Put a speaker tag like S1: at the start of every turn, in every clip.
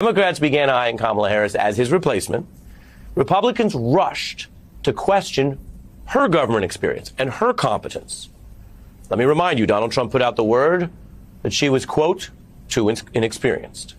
S1: Democrats began eyeing Kamala Harris as his replacement. Republicans rushed to question her government experience and her competence. Let me remind you, Donald Trump put out the word that she was, quote, too inexperienced.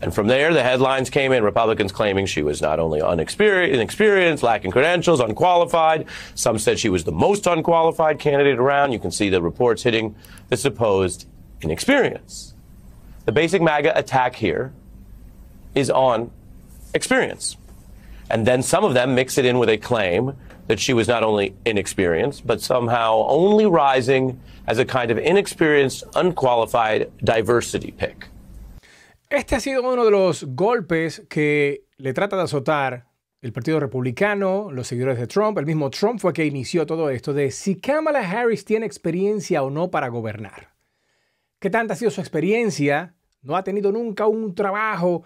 S1: And from there, the headlines came in Republicans claiming she was not only inexperienced, lacking credentials, unqualified. Some said she was the most unqualified candidate around. You can see the reports hitting the supposed inexperience. The basic MAGA attack here is on experience. And then some of them mix it in with a claim that she was not only inexperienced, but somehow only rising as a kind of inexperienced, unqualified diversity pick. Este ha sido uno de los golpes que le trata de azotar el Partido Republicano, los seguidores de Trump. El mismo Trump fue que inició todo esto de si Kamala Harris tiene experiencia o no para gobernar. ¿Qué tanta ha sido su experiencia? No ha tenido nunca un trabajo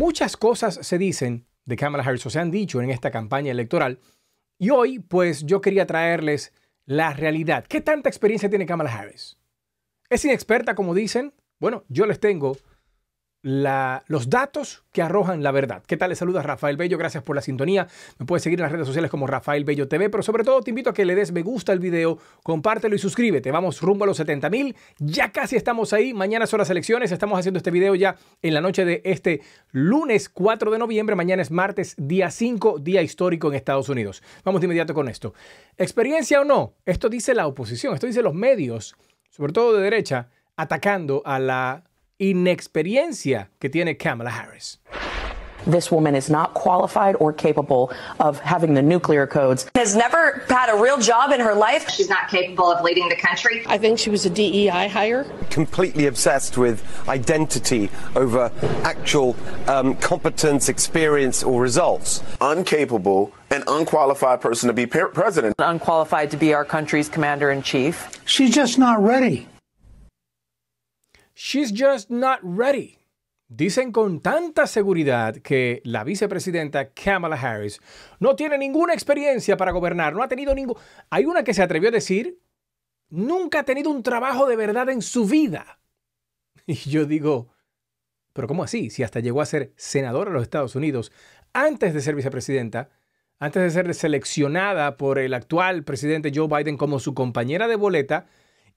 S1: Muchas cosas se dicen de Kamala Harris o se han dicho en esta campaña electoral y hoy pues yo quería traerles la realidad. ¿Qué tanta experiencia tiene Kamala Harris? ¿Es inexperta como dicen? Bueno, yo les tengo los datos que arrojan la verdad. ¿Qué tal? Les saluda Rafael Bello, gracias por la sintonía. Me puedes seguir en las redes sociales como Rafael Bello TV, pero sobre todo te invito a que le des me gusta al video, compártelo y suscríbete. Vamos rumbo a los 70 mil, ya casi estamos ahí. Mañana son las elecciones, estamos haciendo este video ya en la noche de este lunes 4 de noviembre. Mañana es martes, día 5, día histórico en Estados Unidos. Vamos de inmediato con esto. ¿Experiencia o no? Esto dice la oposición, esto dice los medios, sobre todo de derecha, atacando a la inexperiencia que tiene Kamala Harris. this woman is not qualified or capable of having the nuclear codes. Has never had a real job in her life. She's not capable of leading the country. I think she was a DEI hire. Completely obsessed with identity over actual um, competence, experience, or results. Uncapable an unqualified person to be president. Unqualified to be our country's commander in chief. She's just not ready. She's just not ready. Dicen con tanta seguridad que la vicepresidenta Kamala Harris no tiene ninguna experiencia para gobernar, no ha tenido ningún... Hay una que se atrevió a decir, nunca ha tenido un trabajo de verdad en su vida. Y yo digo, pero ¿cómo así? Si hasta llegó a ser senadora de los Estados Unidos antes de ser vicepresidenta, antes de ser seleccionada por el actual presidente Joe Biden como su compañera de boleta,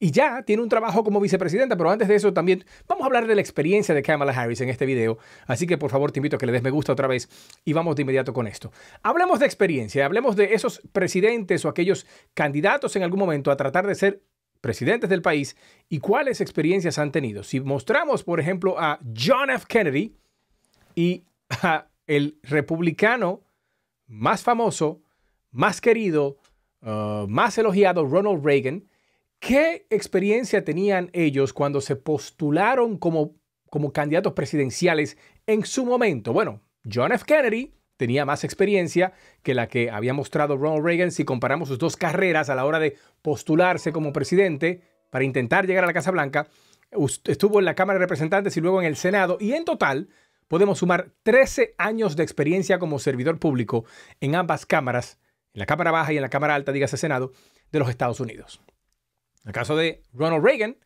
S1: y ya tiene un trabajo como vicepresidenta, pero antes de eso también vamos a hablar de la experiencia de Kamala Harris en este video, así que por favor te invito a que le des me gusta otra vez y vamos de inmediato con esto. Hablemos de experiencia, hablemos de esos presidentes o aquellos candidatos en algún momento a tratar de ser presidentes del país y cuáles experiencias han tenido. Si mostramos, por ejemplo, a John F. Kennedy y a el republicano más famoso, más querido, uh, más elogiado, Ronald Reagan, ¿Qué experiencia tenían ellos cuando se postularon como, como candidatos presidenciales en su momento? Bueno, John F. Kennedy tenía más experiencia que la que había mostrado Ronald Reagan si comparamos sus dos carreras a la hora de postularse como presidente para intentar llegar a la Casa Blanca. Estuvo en la Cámara de Representantes y luego en el Senado y en total podemos sumar 13 años de experiencia como servidor público en ambas cámaras, en la Cámara Baja y en la Cámara Alta, dígase Senado, de los Estados Unidos. En el caso de Ronald Reagan,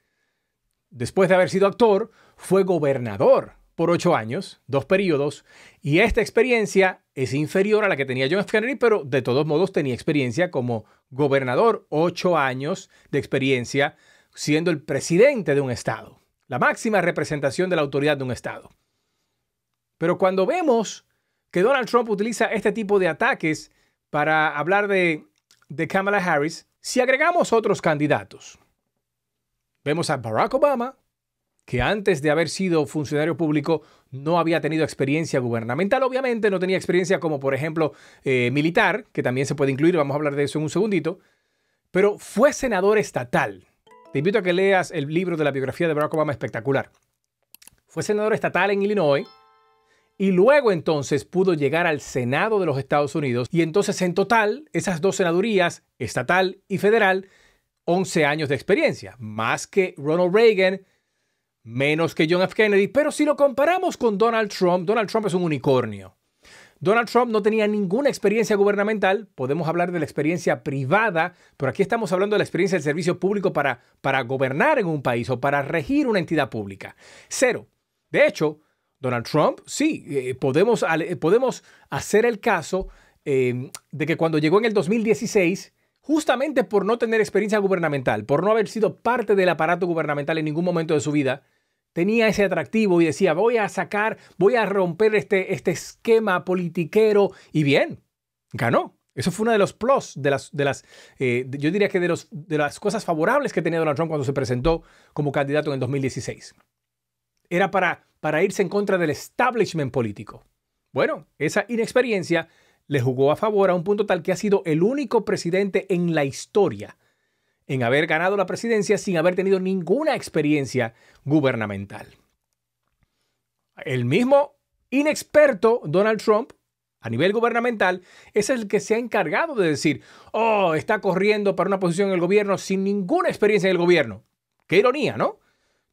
S1: después de haber sido actor, fue gobernador por ocho años, dos periodos, y esta experiencia es inferior a la que tenía John F. Kennedy, pero de todos modos tenía experiencia como gobernador, ocho años de experiencia siendo el presidente de un estado, la máxima representación de la autoridad de un estado. Pero cuando vemos que Donald Trump utiliza este tipo de ataques para hablar de, de Kamala Harris, si agregamos otros candidatos, vemos a Barack Obama, que antes de haber sido funcionario público no había tenido experiencia gubernamental, obviamente no tenía experiencia como por ejemplo eh, militar, que también se puede incluir, vamos a hablar de eso en un segundito, pero fue senador estatal. Te invito a que leas el libro de la biografía de Barack Obama espectacular. Fue senador estatal en Illinois y luego entonces pudo llegar al Senado de los Estados Unidos y entonces en total esas dos senadurías, estatal y federal, 11 años de experiencia, más que Ronald Reagan, menos que John F. Kennedy, pero si lo comparamos con Donald Trump, Donald Trump es un unicornio. Donald Trump no tenía ninguna experiencia gubernamental, podemos hablar de la experiencia privada, pero aquí estamos hablando de la experiencia del servicio público para, para gobernar en un país o para regir una entidad pública. Cero. De hecho, Donald Trump, sí, eh, podemos, eh, podemos, hacer el caso eh, de que cuando llegó en el 2016, justamente por no tener experiencia gubernamental, por no haber sido parte del aparato gubernamental en ningún momento de su vida, tenía ese atractivo y decía, voy a sacar, voy a romper este, este esquema politiquero y bien, ganó. Eso fue uno de los plus, de las, de las yo diría que de, los, de las cosas favorables que tenía Donald Trump cuando se presentó como candidato en el 2016 era para, para irse en contra del establishment político. Bueno, esa inexperiencia le jugó a favor a un punto tal que ha sido el único presidente en la historia en haber ganado la presidencia sin haber tenido ninguna experiencia gubernamental. El mismo inexperto Donald Trump a nivel gubernamental es el que se ha encargado de decir, oh, está corriendo para una posición en el gobierno sin ninguna experiencia en el gobierno. Qué ironía, ¿no?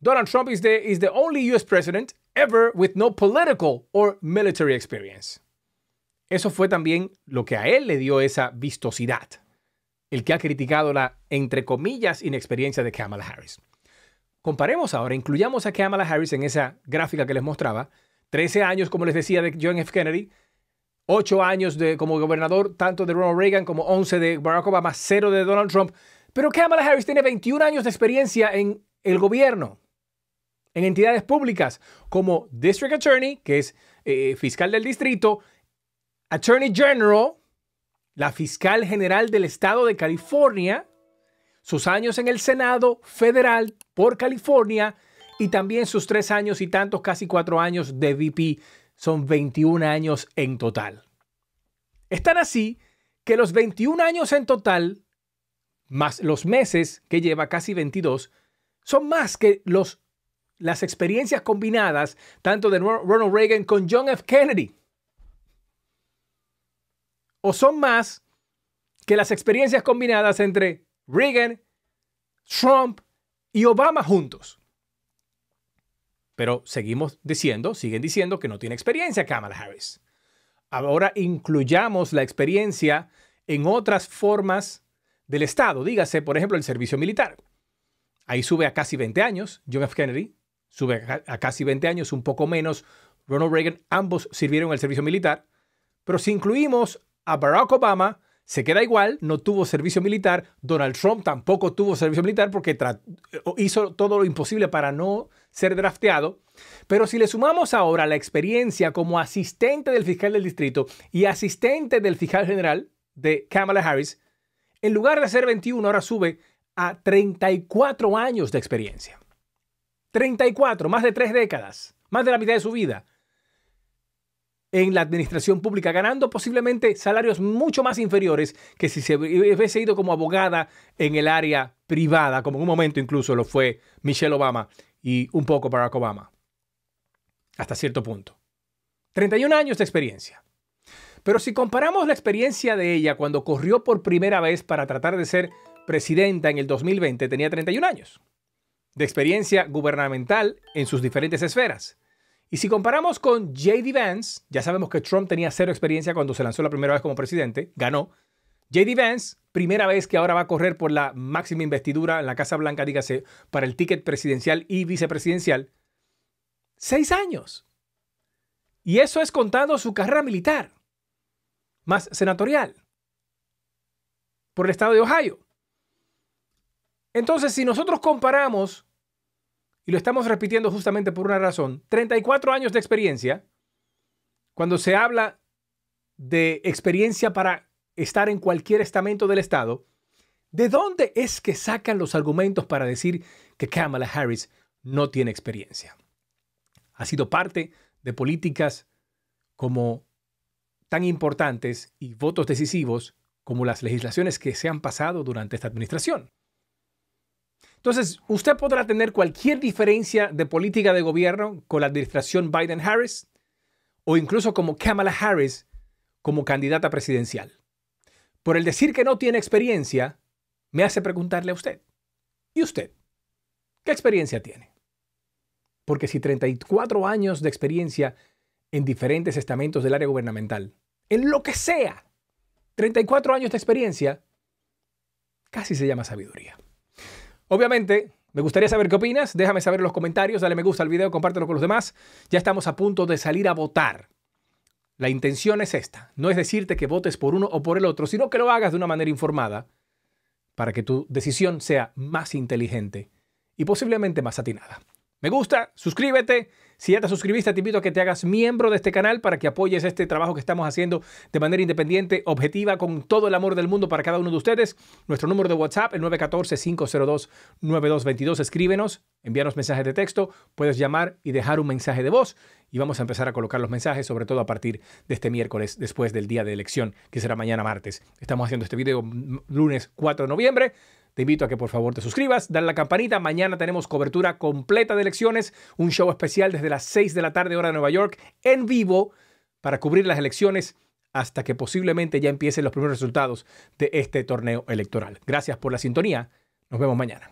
S1: Donald Trump is the, is the only US president ever with no political or military experience. Eso fue también lo que a él le dio esa vistosidad, el que ha criticado la, entre comillas, inexperiencia de Kamala Harris. Comparemos ahora, incluyamos a Kamala Harris en esa gráfica que les mostraba, 13 años, como les decía, de John F. Kennedy, Ocho años de, como gobernador, tanto de Ronald Reagan como once de Barack Obama, cero de Donald Trump. Pero Kamala Harris tiene 21 años de experiencia en el gobierno en entidades públicas como District Attorney, que es eh, fiscal del distrito, Attorney General, la fiscal general del estado de California, sus años en el Senado federal por California y también sus tres años y tantos, casi cuatro años de VP. Son 21 años en total. Están así que los 21 años en total, más los meses que lleva, casi 22, son más que los las experiencias combinadas tanto de Ronald Reagan con John F. Kennedy. O son más que las experiencias combinadas entre Reagan, Trump y Obama juntos. Pero seguimos diciendo, siguen diciendo que no tiene experiencia Kamala Harris. Ahora incluyamos la experiencia en otras formas del Estado. Dígase, por ejemplo, el servicio militar. Ahí sube a casi 20 años, John F. Kennedy, sube a casi 20 años, un poco menos. Ronald Reagan, ambos sirvieron el servicio militar. Pero si incluimos a Barack Obama, se queda igual, no tuvo servicio militar. Donald Trump tampoco tuvo servicio militar porque hizo todo lo imposible para no ser drafteado. Pero si le sumamos ahora la experiencia como asistente del fiscal del distrito y asistente del fiscal general de Kamala Harris, en lugar de ser 21, ahora sube a 34 años de experiencia. 34, más de tres décadas, más de la mitad de su vida en la administración pública, ganando posiblemente salarios mucho más inferiores que si se hubiese ido como abogada en el área privada, como en un momento incluso lo fue Michelle Obama y un poco Barack Obama, hasta cierto punto. 31 años de experiencia. Pero si comparamos la experiencia de ella cuando corrió por primera vez para tratar de ser presidenta en el 2020, tenía 31 años de experiencia gubernamental en sus diferentes esferas. Y si comparamos con J.D. Vance, ya sabemos que Trump tenía cero experiencia cuando se lanzó la primera vez como presidente, ganó. J.D. Vance, primera vez que ahora va a correr por la máxima investidura en la Casa Blanca, dígase, para el ticket presidencial y vicepresidencial, seis años. Y eso es contando su carrera militar, más senatorial, por el estado de Ohio. Entonces, si nosotros comparamos, y lo estamos repitiendo justamente por una razón, 34 años de experiencia, cuando se habla de experiencia para estar en cualquier estamento del Estado, ¿de dónde es que sacan los argumentos para decir que Kamala Harris no tiene experiencia? Ha sido parte de políticas como tan importantes y votos decisivos como las legislaciones que se han pasado durante esta administración. Entonces, usted podrá tener cualquier diferencia de política de gobierno con la administración Biden-Harris o incluso como Kamala Harris como candidata presidencial. Por el decir que no tiene experiencia, me hace preguntarle a usted, ¿y usted? ¿Qué experiencia tiene? Porque si 34 años de experiencia en diferentes estamentos del área gubernamental, en lo que sea, 34 años de experiencia, casi se llama sabiduría. Obviamente, me gustaría saber qué opinas. Déjame saber en los comentarios, dale me gusta al video, compártelo con los demás. Ya estamos a punto de salir a votar. La intención es esta. No es decirte que votes por uno o por el otro, sino que lo hagas de una manera informada para que tu decisión sea más inteligente y posiblemente más atinada. Me gusta, suscríbete. Si ya te suscribiste, te invito a que te hagas miembro de este canal para que apoyes este trabajo que estamos haciendo de manera independiente, objetiva, con todo el amor del mundo para cada uno de ustedes. Nuestro número de WhatsApp, es 914-502-9222. Escríbenos, envíanos mensajes de texto, puedes llamar y dejar un mensaje de voz. Y vamos a empezar a colocar los mensajes, sobre todo a partir de este miércoles, después del día de elección, que será mañana martes. Estamos haciendo este video mm, lunes 4 de noviembre. Te invito a que por favor te suscribas, dale la campanita. Mañana tenemos cobertura completa de elecciones, un show especial desde las 6 de la tarde hora de Nueva York en vivo para cubrir las elecciones hasta que posiblemente ya empiecen los primeros resultados de este torneo electoral. Gracias por la sintonía. Nos vemos mañana.